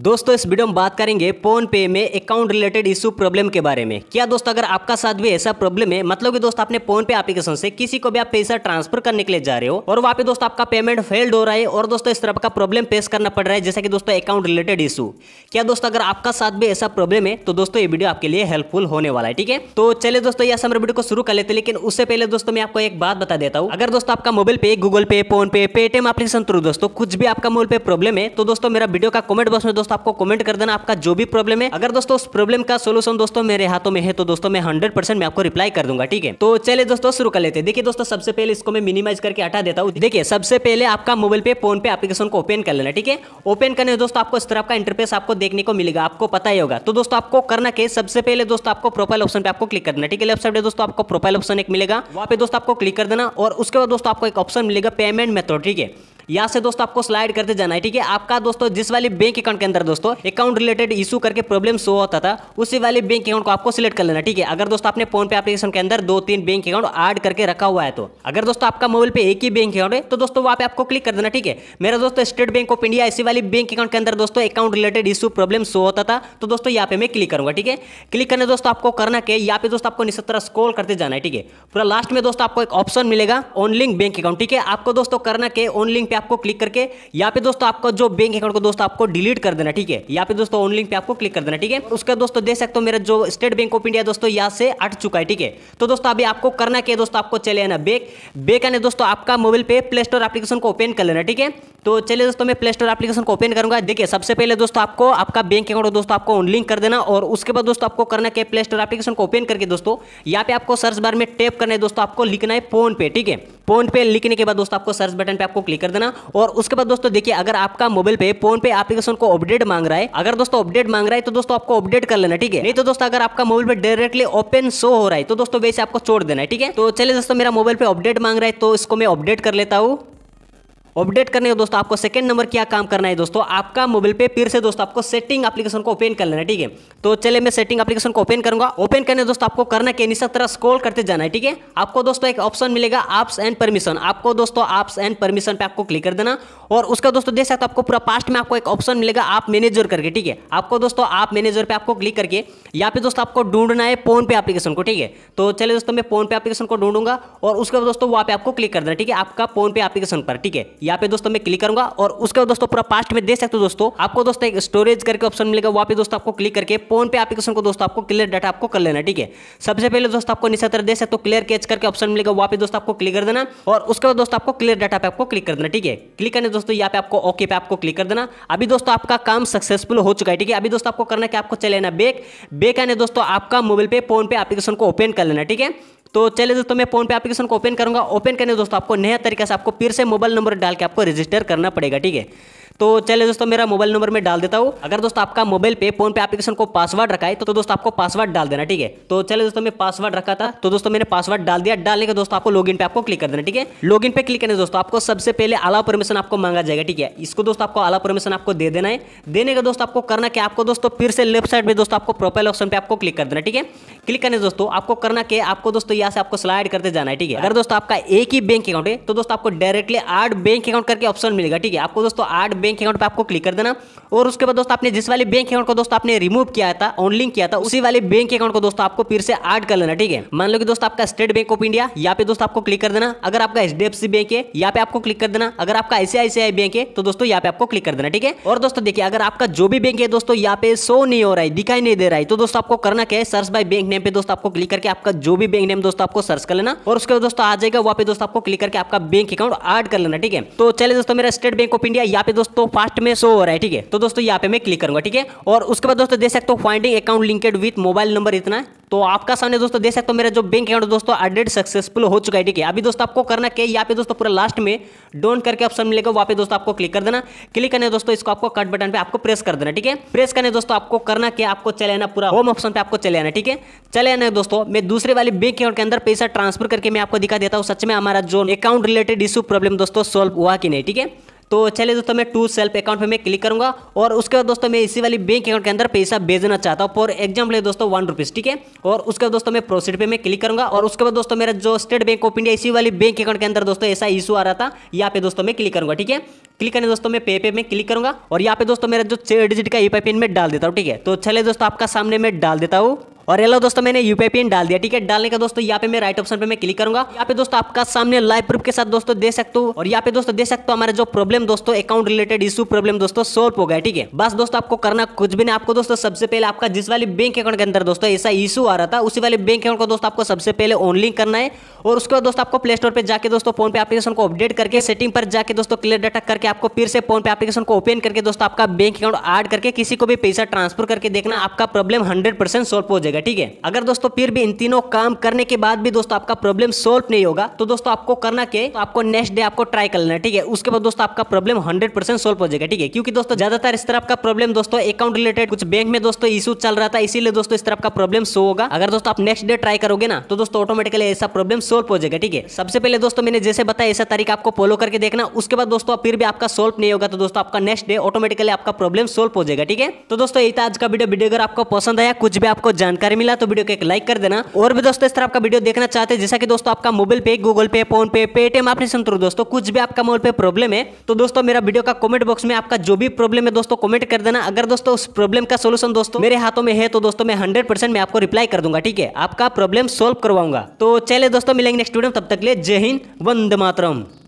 दोस्तों इस वीडियो में बात करेंगे फोन पे में अकाउंट रिलेटेड इशू प्रॉब्लम के बारे में क्या दोस्तों अगर आपका साथ भी ऐसा प्रॉब्लम है मतलब कि दोस्त आपने फोन पे एप्लीकेशन से किसी को भी आप पैसा ट्रांसफर करने के लिए जा रहे हो और वहाँ पे दोस्तों आपका पेमेंट फेल्ड हो रहा है और दोस्तों इस तरह का प्रॉब्लम फेस करना पड़ रहा है जैसे कि दोस्तों अकाउंट रिलेटेड इशू क्या दोस्तों अगर आपका साथ भी ऐसा प्रॉब्लम है तो दोस्तों ये वीडियो आपके लिए हेल्पफुल होने वाला है ठीक है तो चले दोस्तों यह समय वीडियो को शुरू कर लेते लेकिन उससे पहले दोस्तों मैं आपको एक बात बता देता हूँ अगर दोस्तों आपका मोबाइल पे गूगल पे फोन पे पेटीएम एप्लीकेशन थ्रू दोस्तों कुछ भी आपका मोबाइल पे प्रॉब्लम है तो दोस्तों मेरा वीडियो का कॉमेंट बॉक्स में दोस्तों आपको कमेंट कर देना आपका जो भी प्रॉब्लम है अगर दोस्तों उस प्रॉब्लम का सोल्यूशन दोस्तों मेरे हाथों में है तो दोस्तों मैं हंड्रेड परसेंट मैं आपको रिप्लाई कर दूंगा ठीक है तो चले दोस्तों शुरू कर लेते हैं देखिए दोस्तों सबसे पहले इसको मैं मिनिमाइज करके हटा देता हूँ देखिए सबसे पहले आपका मोबाइल पे फोन पे एप्लीकेशन को ओपन कर लेना ठीक है ओपन करने दोस्तों आपको इस तरह का इंटरफेस आपको देखने को मिलेगा आपको पता ही होगा तो दोस्तों आपको करना के सबसे पहले दोस्तों आपको प्रोफाइल ऑप्शन पे आपको क्लिक करना ठीक है लेफ्ट साइड दोस्तों आपको प्रोफाइल ऑप्शन एक मिलेगा वहाँ पे दोस्तों आपको क्लिक कर देना और उसके बाद दोस्तों आपको एक ऑप्शन मिलेगा पेमेंट मेथड ठीक है यहाँ से दोस्तों आपको स्लाइड करते जाना है ठीक है आपका दोस्तों जिस वाली बैंक अकाउंट के अंदर दोस्तों अकाउंट रिलेटेड इशू करके प्रॉब्लम शो होता था उसी वाले बैंक अकाउंट को आपको सिलेक्ट कर लेना ठीक है अगर दोस्तों आपने फोन पे एप्लीकेशन के अंदर दो तीन बैंक अकाउंट ऐड करके रखा हुआ है तो अगर दोस्तों आपका मोबाइल पे एक ही बैंक अकाउंट है तो दोस्तों वहाँ पे आपको क्लिक कर देना ठीक है मेरा दोस्तों स्टेट बैंक ऑफ इंडिया इसी वाली बैंक अकाउंट के अंदर दोस्तों account related issue problem show होता था तो दोस्तों यहाँ पे मैं क्लिक करूंगा ठीक है क्लिक करने दोस्तों आपको करना के यहाँ पे दोस्तों आपको निशत्तर स्क्रॉल करते जाना है ठीक है पूरा लास्ट में दोस्तों आपको एक ऑप्शन मिलेगा ऑनलिंक बैंक अकाउंट ठीक है आपको दोस्तों करना क्या ऑनलिंक पे आपको क्लिक करके यहाँ पे दोस्तों आपको जो बैंक अकाउंट को दोस्तों आपको डिलीट कर देना देना ठीक है यहाँ पे दोस्तों ऑनलिंग पे आपको क्लिक कर देना ठीक है उसका दोस्तों देख सकते हो मेरा जो स्टेट बैंक ऑफ इंडिया दोस्तों यहाँ से अट चुका है ठीक है तो दोस्तों अभी आपको करना क्या दोस्तों आपको चले आना बेक बेक आने दोस्तों आपका मोबाइल पे प्ले स्टोर एप्लीकेशन को ओपन कर लेना ठीक है तो चलिए दोस्तों मैं प्ले स्टोर एप्लीकेशन को ओपन करूंगा देखिए सबसे पहले दोस्तों आपको आपका बैंक अकाउंट दोस्तों आपको ऑन लिंक कर देना और उसके बाद दोस्तों आपको करना क्या प्ले स्टोर एप्लीकेशन को ओपन करके दोस्तों यहाँ पे आपको सर्च बार में टेप करना है दोस्तों आपको लिखना है फोन पे ठीक है फोन पे लिखने के बाद दोस्तों आपको सर्च बटन पे आपको क्लिक कर देना और उसके बाद दोस्तों देखिए अगर आपका मोबाइल पे फोन पे एप्लीकेशन को अपडेट मांग रहा है अगर दोस्तों अपडेट मांग रहा है तो दोस्तों आपको अपडेट कर लेना ठीक है नहीं तो दोस्तों अगर आपका मोबाइल पे डायरेक्टली ओपन शो हो रहा है तो दोस्तों वैसे आपको छोड़ देना है ठीक है तो चले दोस्तों मेरा मोबाइल पे अपडेट मांग रहा है तो इसको मैं अपडेट कर लेता हूँ अपडेट करने का दोस्तों आपको सेकंड नंबर क्या काम करना है दोस्तों आपका मोबाइल पे फिर से दोस्तों आपको सेटिंग एप्लीकेशन को ओपन कर लेना है ठीक है तो चले मैं सेटिंग एप्लीकेशन को ओपन करूंगा ओपन करने दोस्तों आपको करना के निशा तरह स्क्रॉल करते जाना है ठीक है आपको दोस्तों एक ऑप्शन मिलेगा आप्स एंड परमिशन आपको दोस्तों आप्स एंड परमिशन पे आपको क्लिक कर देना और उसका दोस्तों देख सकते आपको पूरा पास्ट में आपको एक ऑप्शन मिलेगा आप मैनेजर करके ठीक है आपको दोस्तों आप मैनेजर पे आपको क्लिक करके या पे दोस्तों आपको ढूंढना है फोन पे एप्लीकेशन को ठीक है तो चले दोस्तों मैं फोन पे एप्लीकेशन को ढूंढूंगा और उसके बाद दोस्तों वहाँ पे आपको क्लिक कर देना ठीक है आपका फोन पे एप्लीकेशन पर ठीक है यहाँ पे दोस्तों मैं क्लिक करूंगा और उसके बाद दोस्तों पूरा पास्ट में दे सकते हो दोस्तों आपको दोस्तों एक स्टोरेज करके ऑप्शन मिलेगा वहाँ पे दोस्तों आपको क्लिक करके फोन पे एप्लीकेशन को दोस्तों आपको क्लियर डाटा आपको कर लेना ठीक है सबसे पहले दोस्तों आपको निशा तरह दे सकते हो क्लियर कैच करके ऑप्शन मिलेगा वहाँ पे दोस्तों आपको क्लिक कर देना और उसके बाद दोस्तों आपको क्लियर डाटा पे आपको क्लिक कर देना ठीक है क्लिक करने दोस्तों यहाँ पे आपको ओके पे आपको क्लिक कर देना अभी दोस्तों आपका काम सक्सेसफुल हो चुका है ठीक है अभी दोस्तों आपको करना क्या आपको चले लेना बेक बेक आने दोस्तों आपका मोबाइल पे फोन पे एप्लीकेशन को ओपन कर लेना ठीक है तो चलिए दोस्तों मैं फोन पे एप्लीकेशन को ओपन करूँगा ओपन करने दोस्तों आपको नया तरीके से आपको फिर से मोबाइल नंबर डाल के आपको रजिस्टर करना पड़ेगा ठीक है तो चले दोस्तों मेरा मोबाइल नंबर में डाल देता हूँ अगर दोस्तों आपका मोबाइल पे फोन पे एप्लीकेशन को पासवर्ड रखा है तो, तो दोस्तों आपको पासवर्ड डाल देना ठीक है तो चले दोस्तों मैं पासवर्ड रखा था तो दोस्तों मैंने पासवर्ड डाल दिया डालने के दोस्तों आपको लॉग पे आपको क्लिक कर देना ठीक है लॉग पे क्लिक करने दोस्तों आपको सबसे पहले अला परमिशन आपको मांगा जाएगा ठीक है इसको दोस्तों आपको अला परमिशन आपको दे देना है देने का दोस्तों आपको करना क्या आपको दोस्तों फिर से लेफ्ट साइड में दोस्तों आपको प्रोफाइल ऑप्शन पे आपको क्लिक कर देना ठीक है क्लिक करने दोस्तों आपको करना क्या आपको दोस्तों यहाँ से आपको स्लाइड करते जाना है ठीक है अगर दोस्तों आपका एक ही बैंक अकाउंट है तो दोस्तों आपको डायरेक्टली आठ बैंक अकाउंट करके ऑप्शन मिलेगा ठीक है आपको दोस्तों आठ बैंक बैंक अकाउंट पर आपको क्लिक कर देना और उसके बाद दोस्तों आपने जिस वाले बैंक अकाउंट को दोस्तों आपने रिमूव किया था ऑनलिंग किया था उसी वाले बैंक अकाउंट को दोस्तों आपको फिर से ऐड कर लेना ठीक है मान लो कि दोस्तों आपका स्टेट बैंक ऑफ इंडिया यहाँ पे दोस्तों आपको क्लिक कर देना अगर आपका एच बैंक है यहाँ पे आपको क्लिक कर देना अगर आपका आईसीआईसीआई बैंक है तो दोस्तों यहाँ पे आपको क्लिक कर देना ठीक है और दोस्तों देखिए अगर आपका जो भी बैंक है दोस्तों यहाँ पे शो नहीं हो रहा है दिखाई नहीं दे रहा है तो दोस्तों आपको करना क्या है सर्च बाय बैंक नेम पे दोस्तों आपको क्लिक करके आपका जो भी बैंक नेम दोस्तों आपको सर्च कर लेना और उसके बाद दोस्तों आ जाएगा वहाँ पे दोस्तों आपको क्लिक करके आपका बैंक अकाउंट ऐड कर लेना ठीक है तो चले दोस्तों मेरा स्टेट बैंक ऑफ इंडिया यहाँ पे दोस्तों दोस्तों फास्ट में शो हो रहा है ठीक है तो दोस्तों यहाँ पे मैं क्लिक करूंगा ठीक है और उसके बाद दोस्तों देख सकते हो finding account linked with mobile number इतना तो आपका सामने दोस्तों देख सकते हो मेरा जो बैंक अकाउंट दोस्तों अपडेट सक्सेसफुल हो चुका है ठीक है अभी दोस्तों आपको करना क्या यहाँ पे दोस्तों पूरा लास्ट में डोंट करके ऑप्शन मिलेगा वहाँ पे दोस्तों आपको क्लिक कर देना क्लिक करने दोस्तों इसको आपको कट बटन पे आपको प्रेस कर देना ठीक है प्रेस करने दोस्तों आपको करना क्या आपको चले आना पूरा होम ऑप्शन पे आपको चले आना ठीक है चले आना दोस्तों मैं दूसरे वाले बैंक अकाउंट के अंदर पैसा ट्रांसफर करके मैं आपको दिखा देता हूँ सच में हमारा जो अकाउंट रिलेटेड इशू प्रॉब्लम दोस्तों सोल्व हुआ कि नहीं ठीक है तो चलिए दोस्तों मैं टू सेल्फ अकाउंट पे मैं क्लिक करूंगा और उसके बाद दोस्तों मैं इसी वाली बैंक अकाउंट के अंदर पैसा भेजना चाहता हूँ फॉर एग्जाम्पल दोस्तों वन रुपीज़ ठीक है और उसके बाद दोस्तों मैं प्रोसीड पे मैं क्लिक करूंगा और उसके बाद दोस्तों मेरा जो स्टेट बैंक ऑफ इंडिया इसी वाली बैंक अकाउंट के अंदर दोस्तों ऐसा इशू आ रहा था यहाँ पे दोस्तों मैं क्लिक करूंगा ठीक है क्लिक करने दोस्तों मैं पे पे में क्लिक करूंगा और यहाँ पे दोस्तों मेरा जो छह डिजिट का ई पी पिन में डाल देता हूँ ठीक है तो चले दोस्तों आपका सामने मैं डाल देता हूँ और हेलो दोस्तों मैंने यूपीआई पिन डाल दिया ठीक है डालने का दोस्तों यहाँ पे मैं राइट ऑप्शन पे मैं क्लिक करूंगा यहाँ पे दोस्तों आपका सामने लाइव प्रूफ के साथ दोस्तों दे सकते हो और यहाँ पे दोस्तों दे सकते हो हमारे जो प्रॉब्लम दोस्तों अकाउंट रिलेटेड इशू प्रॉब्लम दोस्तों सोल्व हो गया ठीक है बस दोस्तों आपको करना कुछ भी नहीं आपको दोस्तों सबसे पहले आपका जिस वाले बैंक अकाउंट के अंदर दोस्तों ऐसा इशू आ रहा था उसी वाले बैंक अकाउंट को दोस्तों आपको सबसे पहले लिंक करना है और उसके बाद दोस्तों आपको प्ले स्टोर पर जाकर दोस्तों फोन पे एप्लीकेशन को अपडेट करके सेटिंग पर जाकर दोस्तों क्लियर डाटा करके आपको फिर से फोन पे एप्लीकेशन को ओपन करके दोस्तों आपका बैंक अकाउंट एड करके किसी को भी पैसा ट्रांसफर करके देखना आपका प्रॉब्लम हंड्रेड सोल्व हो जाएगा ठीक है अगर दोस्तों फिर भी इन तीनों काम करने के बाद भी दोस्तों आपका प्रॉब्लम सोल्व नहीं होगा तो दोस्तों आपको करना के तो आपको नेक्स्ट डे आपको ट्राई कर लेना ठीक है उसके बाद दोस्तों आपका प्रॉब्लम हंड्रेड परसेंट सोल्व हो जाएगा ठीक है क्योंकि दोस्तों ज्यादातर इस तरफ का प्रॉब्लम दोस्तों अकाउंट रिलेटेड कुछ बैंक में दोस्तों इशू चल रहा था इसीलिए दोस्तों इस तरफ का प्रॉब्लम सो होगा अगर दोस्तों आप नेक्स्ट डे ट्राई करोगे ना तो दोस्तों ऑटोमेटिकली ऐसा प्रॉब्लम सोल्व हो जाएगा ठीक है सबसे पहले दोस्तों मैंने जैसे बताया ऐसा तरीका आपको फॉलो करके देखना उसके बाद दोस्तों फिर भी आपका सोल्व नहीं होगा तो दोस्तों आपका नेक्स्ट डे ऑटोमेटिकली आपका प्रॉब्लम सोल्व हो जाएगा ठीक है तो दोस्तों आज का वीडियो वीडियो अगर आपको पसंद आया कुछ भी आपको जानकारी जानकारी मिला तो वीडियो को एक लाइक कर देना और भी दोस्तों इस तरह आपका वीडियो देखना चाहते हैं जैसा कि दोस्तों आपका मोबाइल पे गूगल पे फोन पे पेटीएम सुन तो दोस्तों कुछ भी आपका मोबाइल पे प्रॉब्लम है तो दोस्तों मेरा वीडियो का कॉमेंट बॉक्स में आपका जो भी प्रॉब्लम है दोस्तों कॉमेंट कर देना अगर दोस्तों उस प्रॉब्लम का सोल्यूशन दोस्तों मेरे हाथों में है तो दोस्तों मैं हंड्रेड परसेंट मैं आपको रिप्लाई कर दूंगा ठीक है आपका प्रॉब्लम सोल्व करवाऊंगा तो चले दोस्तों मिलेंगे नेक्स्ट वीडियो तब तक ले जय हिंद वंद मातरम